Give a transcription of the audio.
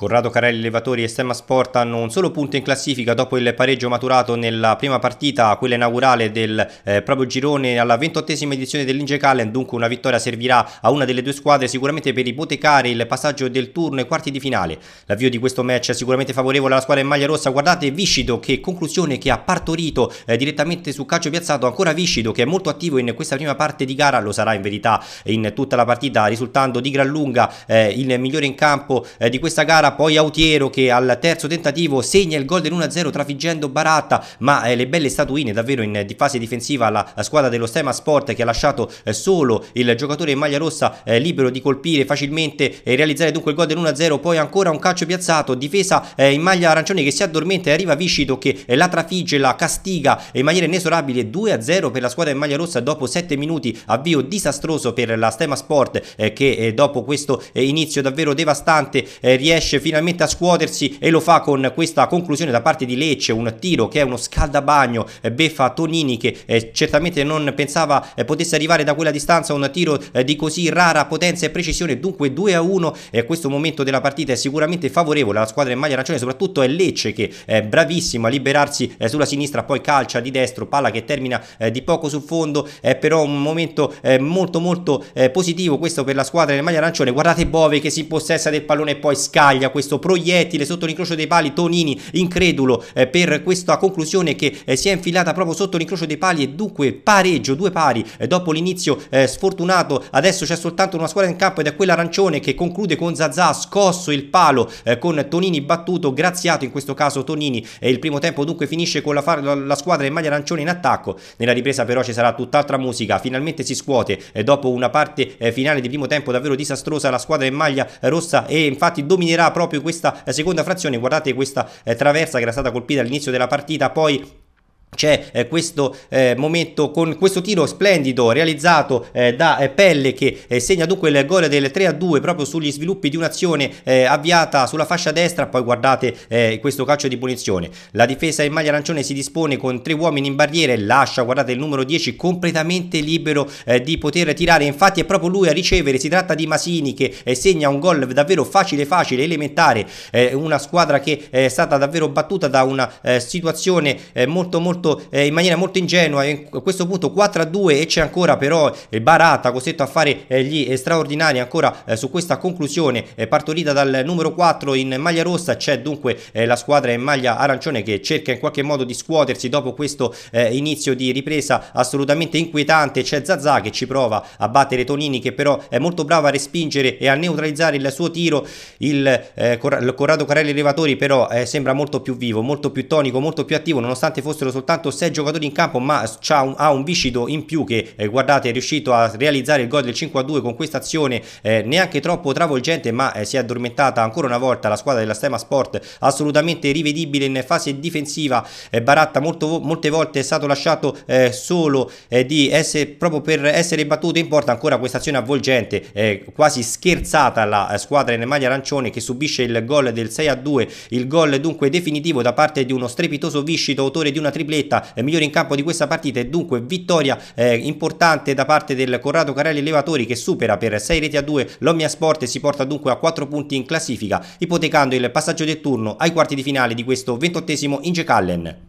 Corrado Carelli Levatori e Stemma Sport hanno un solo punto in classifica dopo il pareggio maturato nella prima partita, quella inaugurale del eh, proprio girone alla 28esima edizione dell'Inge Callen, dunque una vittoria servirà a una delle due squadre sicuramente per ipotecare il passaggio del turno ai quarti di finale. L'avvio di questo match è sicuramente favorevole alla squadra in maglia rossa, guardate Viscido che conclusione che ha partorito eh, direttamente su calcio piazzato, ancora Viscido che è molto attivo in questa prima parte di gara, lo sarà in verità in tutta la partita risultando di gran lunga eh, il migliore in campo eh, di questa gara poi Autiero che al terzo tentativo segna il gol dell'1-0 trafiggendo Baratta, ma eh, le belle statuine davvero in eh, di fase difensiva alla eh, squadra dello Stema Sport che ha lasciato eh, solo il giocatore in maglia rossa eh, libero di colpire facilmente e realizzare dunque il gol dell'1-0, poi ancora un calcio piazzato, difesa eh, in maglia arancione che si addormenta e arriva Viscito che la trafigge, la castiga in maniera inesorabile 2-0 per la squadra in maglia rossa dopo 7 minuti, avvio disastroso per la Stema Sport che dopo questo inizio davvero devastante riesce finalmente a scuotersi e lo fa con questa conclusione da parte di Lecce, un tiro che è uno scaldabagno, eh, beffa Tonini che eh, certamente non pensava eh, potesse arrivare da quella distanza un tiro eh, di così rara potenza e precisione, dunque 2 a 1 e questo momento della partita è sicuramente favorevole alla squadra in maglia arancione, soprattutto è Lecce che è bravissimo a liberarsi eh, sulla sinistra, poi calcia di destro, palla che termina eh, di poco sul fondo, è però un momento molto molto positivo questo per la squadra in maglia arancione, guardate Bove che si impossessa del pallone e poi scaglia questo proiettile sotto l'incrocio dei pali, Tonini incredulo eh, per questa conclusione che eh, si è infilata proprio sotto l'incrocio dei pali e dunque pareggio, due pari eh, dopo l'inizio eh, sfortunato, adesso c'è soltanto una squadra in campo ed è quella arancione che conclude con Zazà, scosso il palo eh, con Tonini battuto, graziato in questo caso Tonini e il primo tempo dunque finisce con la, la squadra in maglia arancione in attacco, nella ripresa però ci sarà tutt'altra musica, finalmente si scuote eh, dopo una parte finale di primo tempo davvero disastrosa la squadra in maglia rossa e infatti dominerà proprio questa eh, seconda frazione, guardate questa eh, traversa che era stata colpita all'inizio della partita, poi c'è eh, questo eh, momento con questo tiro splendido realizzato eh, da eh, Pelle che eh, segna dunque il gol del 3 a 2 proprio sugli sviluppi di un'azione eh, avviata sulla fascia destra poi guardate questo calcio di punizione la difesa in maglia arancione si dispone con tre uomini in barriera e lascia guardate il numero 10 completamente libero di poter tirare infatti è proprio lui a ricevere si tratta di Masini che segna un gol davvero facile facile elementare una squadra che è stata davvero battuta da una situazione molto molto molto, eh, in maniera molto ingenua. A questo punto 4 a 2 e c'è ancora però eh, Barata costretto a fare eh, gli straordinari ancora eh, su questa conclusione eh, partorita dal numero 4 in maglia rossa. C'è dunque eh, la squadra in maglia arancione che cerca in qualche modo di scuotersi dopo questo inizio di ripresa assolutamente inquietante. C'è Zazà che ci prova a battere Tonini che però è molto bravo a respingere e a neutralizzare il suo tiro. Il, Corrado Carelli Elevatori però sembra molto più vivo, molto più tonico, molto più attivo nonostante fossero soltanto soltanto 6 giocatori in campo ma ha un, ha un viscido in più che eh, guardate è riuscito a realizzare il gol del 5-2 con questa azione eh, neanche troppo travolgente ma eh, si è addormentata ancora una volta la squadra della Stema Sport assolutamente rivedibile in fase difensiva eh, Baratta molto, molte volte è stato lasciato eh, solo eh, di essere, proprio per essere battuto in porta ancora questa azione avvolgente quasi scherzata la squadra in maglia arancione che subisce il gol del 6-2 il gol dunque definitivo da parte di uno strepitoso viscito autore di una tripletta detta eh, migliore in campo di questa partita e dunque vittoria eh, importante da parte del Corrado Carelli Levatori che supera per 6 reti a 2 l'Omnia Sport e si porta dunque a 4 punti in classifica ipotecando il passaggio del turno ai quarti di finale di questo 28esimo Inge Callen.